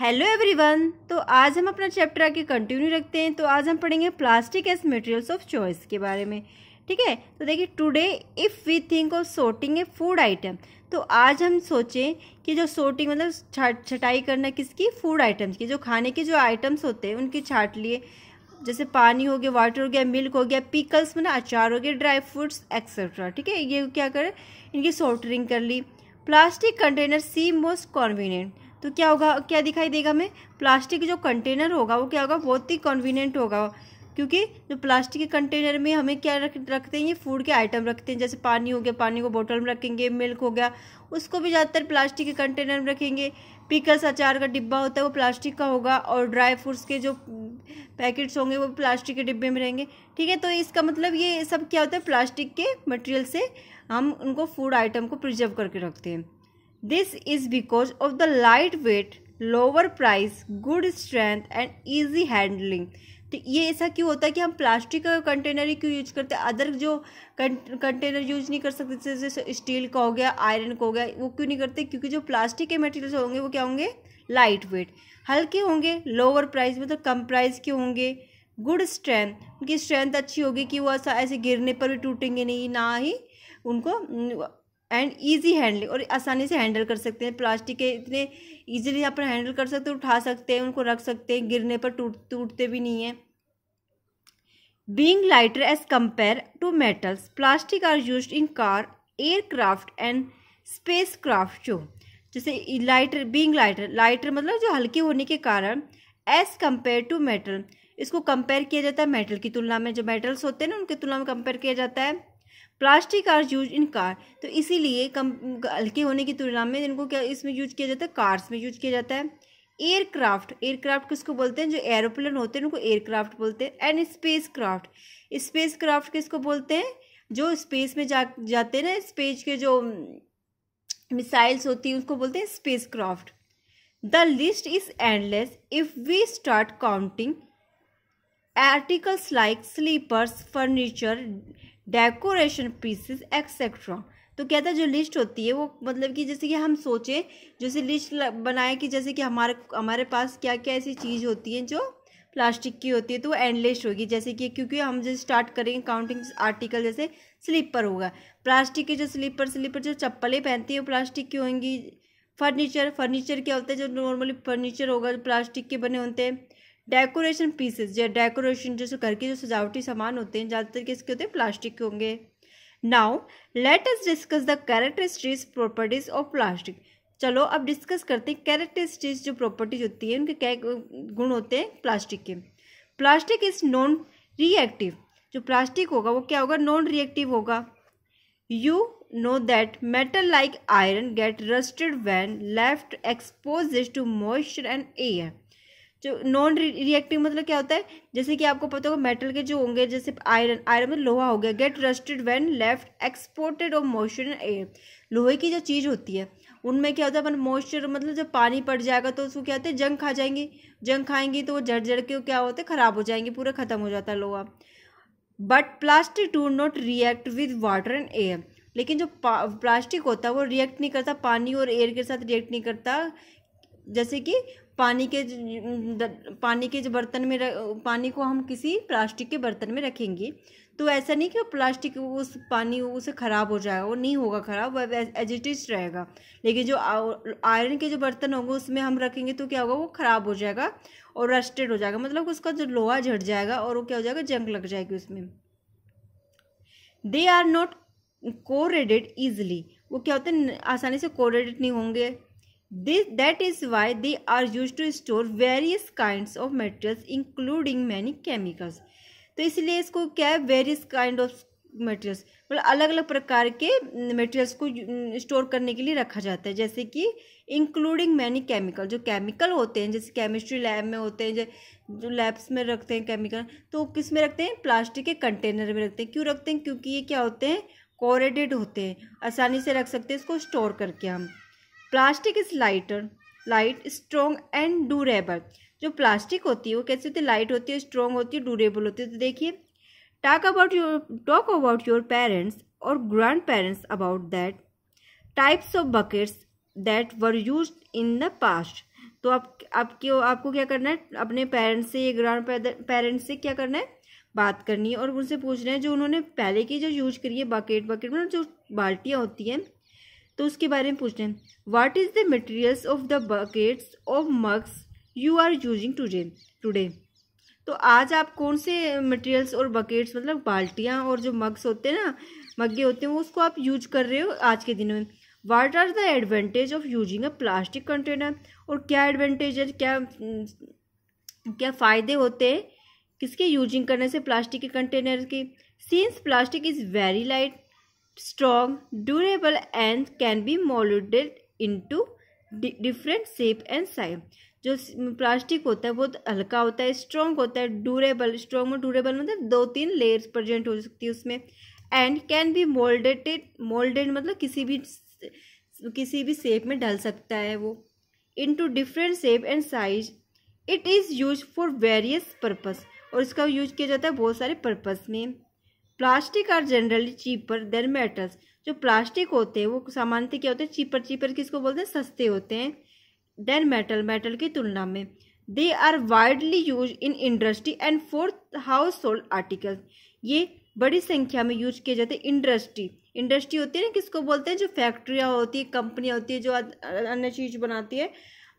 Hello everyone तो आज हम अपना चैप्टर आगे कंटिन्यू रखते हैं तो आज हम पढ़ेंगे plastic as materials of choice के बारे में ठीक है तो देखिए today if we think of sorting a food item तो आज हम सोचें कि जो सोर्टिंग मतलब छटाई करना किसकी फूड आइटम्स की जो खाने के जो आइटम्स होते हैं उनकी छाट लिए जैसे पानी हो गया वाटर हो गया मिल्क हो गया पिकल्स मतलब अचार हो गया ड्राई फ्रूट्स एक्सेट्रा ठीक है ये क्या करें इनकी सोर्टिंग कर ली plastic container see most convenient तो क्या होगा क्या दिखाई देगा हमें प्लास्टिक जो कंटेनर होगा वो क्या होगा बहुत ही कन्वीनियंट होगा क्योंकि जो प्लास्टिक के कंटेनर में हमें क्या रख रखते हैं ये फूड के आइटम रखते हैं जैसे पानी हो गया पानी को बोतल में रखेंगे मिल्क हो गया उसको भी ज़्यादातर प्लास्टिक के कंटेनर में रखेंगे पिकल्स अचार का डिब्बा होता है वो प्लास्टिक का होगा और ड्राई फ्रूट्स के जो पैकेट्स होंगे वो प्लास्टिक के डिब्बे में रहेंगे ठीक है तो इसका मतलब ये सब क्या होता है प्लास्टिक के मटेरियल से हम उनको फूड आइटम को प्रिजर्व करके रखते हैं this is because of the light weight lower price good strength and easy handling तो ये ऐसा क्यों होता है कि हम प्लास्टिक का कंटेनर ही क्यों यूज करते हैं अदर जो कंटेनर यूज नहीं कर सकते जैसे स्टील का हो गया आयरन का हो गया वो क्यों नहीं करते क्योंकि जो प्लास्टिक के मटेरियल्स होंगे वो क्या होंगे लाइट वेट हल्के होंगे लोअर प्राइस मतलब कम प्राइस के होंगे गुड स्ट्रेंथ उनकी स्ट्रेंथ अच्छी होगी कि वो ऐसा ऐसे गिरने पर भी टूटेंगे नहीं ना ही उनको एंड ईजी हैंडलिंग और आसानी से हैंडल कर सकते हैं प्लास्टिक के इतने इजीली अपन हैंडल कर सकते हैं उठा सकते हैं उनको रख सकते हैं गिरने पर टूट टूटते भी नहीं हैं being lighter as compare to metals plastic are use in car aircraft and spacecraft जो जैसे लाइटर बींग लाइटर लाइटर मतलब जो हल्के होने के कारण एज कम्पेयर टू मेटल इसको कंपेयर किया जाता है मेटल की तुलना में जो मेटल्स होते हैं ना उनकी तुलना में कंपेयर किया जाता है plastic are use in car तो इसीलिए कम हल्के होने की तुलना में इनको क्या इसमें यूज किया जाता है कार्स में यूज किया जाता है एयरक्राफ्ट एयरक्राफ्ट किसको बोलते हैं जो एरोप्लेन होते हैं उनको एयरक्राफ्ट बोलते हैं and spacecraft spacecraft किसको बोलते हैं जो स्पेस में जा जाते हैं ना स्पेस के जो मिसाइल्स होती हैं उसको बोलते हैं spacecraft the list is endless if we start counting articles like slippers furniture decoration pieces etcetera तो क्या था जो लिस्ट होती है वो मतलब कि जैसे कि हम सोचें जैसे लिस्ट बनाए कि जैसे कि हमारे हमारे पास क्या क्या ऐसी चीज़ होती है जो प्लास्टिक की होती है तो वो एंडलेस होगी जैसे कि क्योंकि हम जैसे स्टार्ट करेंगे काउंटिंग आर्टिकल जैसे स्लीपर होगा प्लास्टिक के जो स्लीपर स्लीपर जो चप्पलें पहनती है वो प्लास्टिक की होंगी फर्नीचर फर्नीचर क्या होता है जो नॉर्मली फर्नीचर होगा जो प्लास्टिक के बने होते हैं डेकोरेशन पीसेज या डेकोरेशन जैसे घर के जो सजावटी सामान होते हैं ज़्यादातर किसके होते हैं प्लास्टिक के होंगे now let us discuss the characteristics properties of plastic चलो अब डिस्कस करते हैं कैरेक्टरिस्टिक्स जो प्रॉपर्टीज होती है उनके क्या गुण होते हैं प्लास्टिक के प्लास्टिक इज नॉन रिएक्टिव जो प्लास्टिक होगा वो क्या होगा नॉन रिएक्टिव होगा you know that metal like iron get rusted when left expose to moisture and air जो नॉन रिएक्टिव मतलब क्या होता है जैसे कि आपको पता होगा मेटल के जो होंगे जैसे आयरन आयरन मतलब लोहा हो गया get rusted when left exported और मॉइस्चर एंड एयर लोहे की जो चीज़ होती है उनमें क्या होता है अपन मॉइस्चर मतलब जब पानी पड़ जाएगा तो उसको क्या होता है जंग खा जाएंगे जंग खाएंगे तो वो जड़ जड़ के क्या होते हैं ख़राब हो जाएंगे पूरा ख़त्म हो जाता है लोहा but plastic do not react with water and air लेकिन जो प्लास्टिक होता है वो रिएक्ट नहीं करता पानी और एयर के साथ रिएक्ट नहीं करता जैसे कि पानी के पानी के जो बर्तन में पानी को हम किसी प्लास्टिक के बर्तन में रखेंगे तो ऐसा नहीं कि प्लास्टिक उस पानी उसे ख़राब हो जाएगा वो नहीं होगा ख़राब वह एजिटिज रहेगा लेकिन जो आयरन के जो बर्तन होंगे उसमें हम रखेंगे तो क्या होगा वो ख़राब हो जाएगा और रस्टेड हो जाएगा मतलब उसका जो लोहा झट जाएगा और वो क्या हो जाएगा जंग लग जाएगी उसमें they are not corroded easily वो क्या होता है आसानी से कोरेडेड नहीं होंगे This, that is why they are used to store various kinds of materials including many chemicals. तो इसलिए इसको क्या है वेरियस काइंड ऑफ मटेरियल्स मतलब अलग अलग प्रकार के मटेरियल्स को स्टोर करने के लिए रखा जाता है जैसे कि इंक्लूडिंग मैनी केमिकल जो केमिकल होते हैं जैसे केमिस्ट्री लैब में होते हैं जो लैब्स में रखते हैं केमिकल तो किस में रखते हैं प्लास्टिक के कंटेनर में रखते हैं क्यों रखते हैं क्योंकि ये क्या होते हैं कोरेडेड होते हैं आसानी से रख सकते हैं इसको स्टोर करके हम plastic is lighter light strong and durable जो प्लास्टिक होती है वो कैसी होती है लाइट होती है स्ट्रॉन्ग होती है डूरेबल होती है तो देखिए talk about your talk about your parents और grandparents about that types of buckets that were use in the past तो आप आपके आपको क्या करना है अपने पेरेंट्स से या ग्रैंड पेरेंट्स से क्या करना है बात करनी है और उनसे पूछना है जो उन्होंने पहले की जो यूज करी है बकेट बकेट मतलब जो बाल्टियाँ होती हैं तो उसके बारे में पूछते हैं what is the materials of the buckets of mugs you are using today today तो आज आप कौन से मटेरियल्स और बकेट्स मतलब बाल्टियाँ और जो मग्स होते हैं ना मग्गे होते हैं वो उसको आप यूज कर रहे हो आज के दिनों में what are the advantage of using a plastic container और क्या एडवांटेज है क्या हम्म, क्या फ़ायदे होते हैं किसके यूजिंग करने से प्लास्टिक के कंटेनर के सीन्स plastic is very light strong, durable and can be molded into different shape and size जो प्लास्टिक होता है बहुत हल्का होता है स्ट्रॉन्ग होता है ड्यूरेबल स्ट्रॉन्ग और ड्यूरेबल मतलब दो तीन लेयर्स प्रजेंट हो सकती है उसमें and can be moulded moulded मतलब किसी भी किसी भी शेप में ढल सकता है वो into different shape and size it is use for various purpose और इसका यूज किया जाता है बहुत सारे पर्पस में plastic are generally cheaper than metals जो प्लास्टिक होते हैं वो सामान्यतः क्या होते हैं चीपर चीपर किसको बोलते हैं सस्ते होते हैं देन मेटल मेटल की तुलना में they are widely use in industry and forth household articles ये बड़ी संख्या में यूज किए जाते हैं इंडस्ट्री इंडस्ट्री होती है ना किसको बोलते हैं जो फैक्ट्रियाँ होती है कंपनियाँ होती है जो अन्य चीज़ बनाती है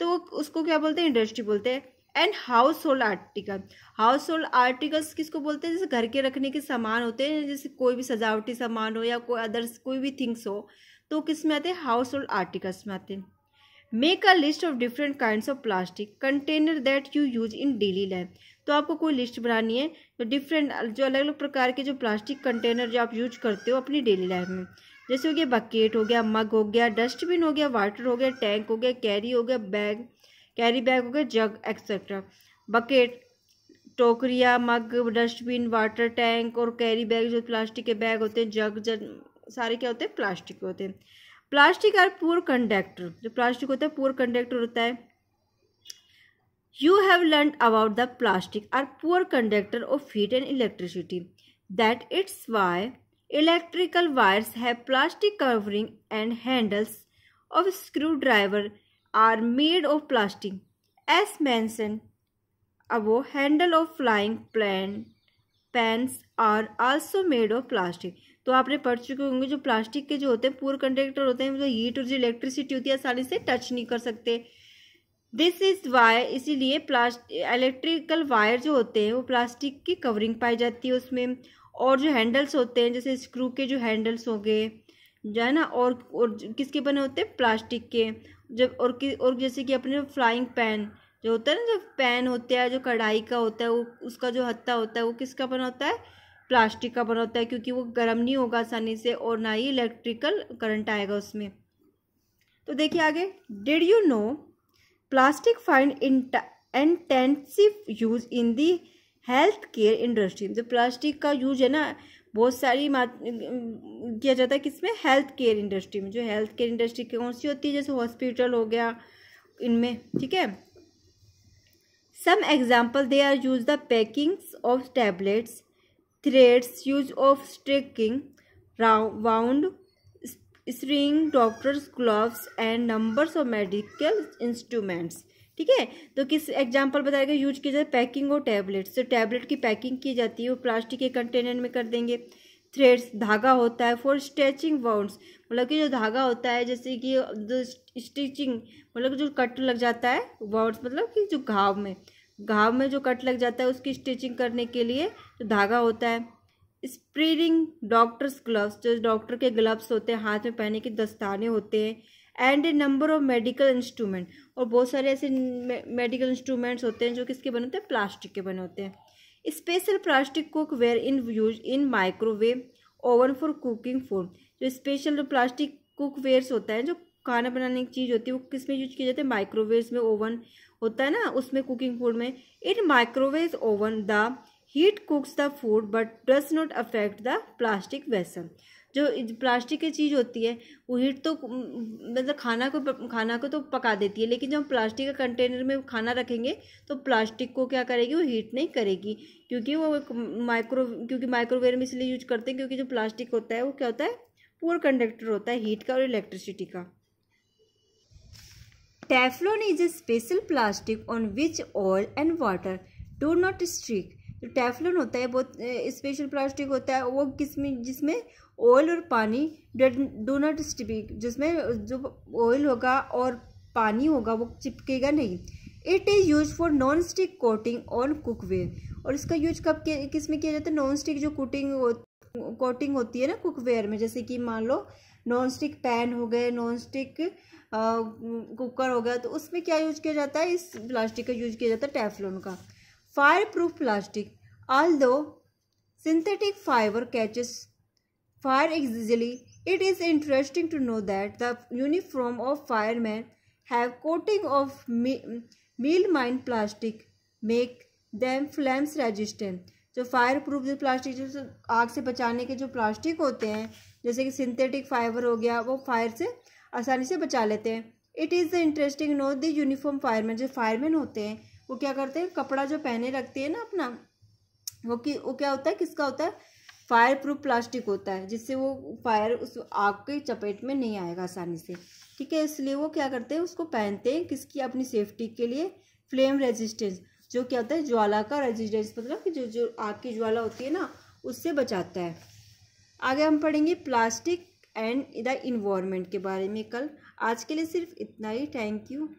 तो वो उसको क्या बोलते हैं इंडस्ट्री बोलते हैं and household article household articles किसको बोलते हैं जैसे घर के रखने के सामान होते हैं जैसे कोई भी सजावटी सामान हो या कोई अदर्स कोई भी थिंग्स हो तो किस में आते हैं हाउस होल्ड आर्टिकल्स में आते हैं make a list of different kind of plastic container that you use in daily life तो आपको कोई लिस्ट बनानी है तो डिफरेंट जो अलग अलग प्रकार के जो प्लास्टिक कंटेनर जो आप यूज करते हो अपनी डेली लाइफ में जैसे हो गया बकेट हो गया मग हो गया डस्टबिन हो गया वाटर हो गया टैंक हो गया कैरी हो गया बैग कैरी बैग हो गया जग एक्सेट्रा बकेट टोकरिया मग डस्टबिन वाटर टैंक और कैरी बैग जो प्लास्टिक के बैग होते हैं जग जग सारे क्या होते हैं प्लास्टिक के होते हैं प्लास्टिक आर पुअर कंडक्टर जो प्लास्टिक होता है पुअर कंडक्टर होता है you have learn about the plastic are poor conductor of heat and electricity that it's why electrical wires have plastic covering and handles of screwdriver made of plastic as As अब वो handle of frying pan pans are also made of plastic तो आपने पढ़ चुके होंगे जो plastic के जो होते हैं पूर कंडक्टर होते हैं जो हीट और जो इलेक्ट्रिसिटी होती है आसानी से टच नहीं कर सकते दिस इज वायर इसीलिए प्लास्टिक इलेक्ट्रिकल वायर जो होते हैं वो प्लास्टिक की कवरिंग पाई जाती है उसमें और जो हैंडल्स होते हैं जैसे स्क्रू के जो हैंडल्स हो गए जो है ना और, और किसके बने होते हैं प्लास्टिक के जब और कि और जैसे कि अपने फ्लाइंग पैन जो होता है ना जो पैन होता है जो कढ़ाई का होता है वो उसका जो हत्ता होता है वो किसका बना होता है प्लास्टिक का बना होता है क्योंकि वो गर्म नहीं होगा आसानी से और ना ही इलेक्ट्रिकल करंट आएगा उसमें तो देखिए आगे did you know plastic find intensive use in the health care industry जो प्लास्टिक का यूज है ना बहुत सारी किया जाता है किसमें हेल्थ केयर इंडस्ट्री में जो हेल्थ केयर इंडस्ट्री कौन सी होती है जैसे हॉस्पिटल हो गया इनमें ठीक है some example they are use the packings of tablets threads use of striking wound string doctors gloves and numbers of medical instruments ठीक है तो किस एग्जाम्पल बताएगा यूज किया जाए पैकिंग और टैबलेट्स तो टैबलेट की पैकिंग की जाती है वो प्लास्टिक के कंटेनर में कर देंगे थ्रेड्स धागा होता है फॉर स्ट्रेचिंग बाउंड्स मतलब कि जो धागा होता है जैसे कि स्टिचिंग मतलब जो कट लग जाता है बाउंड्स मतलब कि जो घाव में घाव में जो कट लग जाता है उसकी स्टिचिंग करने के लिए जो धागा होता है स्प्रीरिंग डॉक्टर्स ग्लव्स जो डॉक्टर के ग्लव्स होते हैं हाथ में पहने के दस्ताने होते हैं and a number of medical instrument और बहुत सारे ऐसे मेडिकल इंस्ट्रूमेंट्स होते हैं जो किसके बने होते हैं प्लास्टिक के बने होते हैं special plastic cookware in use in microwave oven for cooking food जो स्पेशल प्लास्टिक कुक वेयर्स होता है जो खाना बनाने की चीज़ होती है वो किस में यूज किया जाता है माइक्रोवेव्स में ओवन होता है ना उसमें कुकिंग फूड में in microwave oven the heat cooks the food but does not affect the plastic vessel जो प्लास्टिक की चीज़ होती है वो हीट तो मतलब खाना को खाना को तो पका देती है लेकिन जब हम प्लास्टिक के कंटेनर में खाना रखेंगे तो प्लास्टिक को क्या करेगी वो हीट नहीं करेगी क्योंकि वो माइक्रो क्योंकि माइक्रोवेव में इसलिए यूज करते हैं क्योंकि जो प्लास्टिक होता है वो क्या होता है पुअर कंडक्टर होता है हीट का और इलेक्ट्रिसिटी का Teflon is a special plastic on which oil and water do not stick जो टेफलन होता है बहुत स्पेशल प्लास्टिक होता है वो किसमें जिसमें ऑयल और पानी नॉट स्टिपिक जिसमें जो ऑयल होगा और पानी होगा वो चिपकेगा नहीं it is use for non stick coating on cookware और इसका यूज कब किस में किया जाता है नॉन स्टिक जो कोटिंग हो, कोटिंग होती है ना कुकवेयर में जैसे कि मान लो नॉन स्टिक पैन हो गए नॉन स्टिक कुकर हो गया तो उसमें क्या यूज किया जाता है इस प्लास्टिक का यूज किया जाता है टेफलोन का Fireproof plastic. Although synthetic fiber catches fire easily, it is interesting to know that the uniform of firemen have coating of meal mine plastic make them flames resistant. जो fireproof जो plastic जो आग से बचाने के जो plastic होते हैं जैसे कि सिंथेटिक फाइबर हो गया वो फायर से आसानी से बचा लेते हैं it is the interesting know the uniform fireman जो फायरमैन होते हैं वो क्या करते हैं कपड़ा जो पहने रखते हैं ना अपना वो कि वो क्या होता है किसका होता है फायर प्रूफ प्लास्टिक होता है जिससे वो फायर उस आग के चपेट में नहीं आएगा आसानी से ठीक है इसलिए वो क्या करते हैं उसको पहनते हैं किसकी अपनी सेफ्टी के लिए फ्लेम रेजिस्टेंस जो क्या होता है ज्वाला का रेजिस्टेंस मतलब कि जो जो आग की ज्वाला होती है ना उससे बचाता है आगे हम पढ़ेंगे प्लास्टिक एंड द इन्वायरमेंट के बारे में कल आज के लिए सिर्फ इतना ही थैंक यू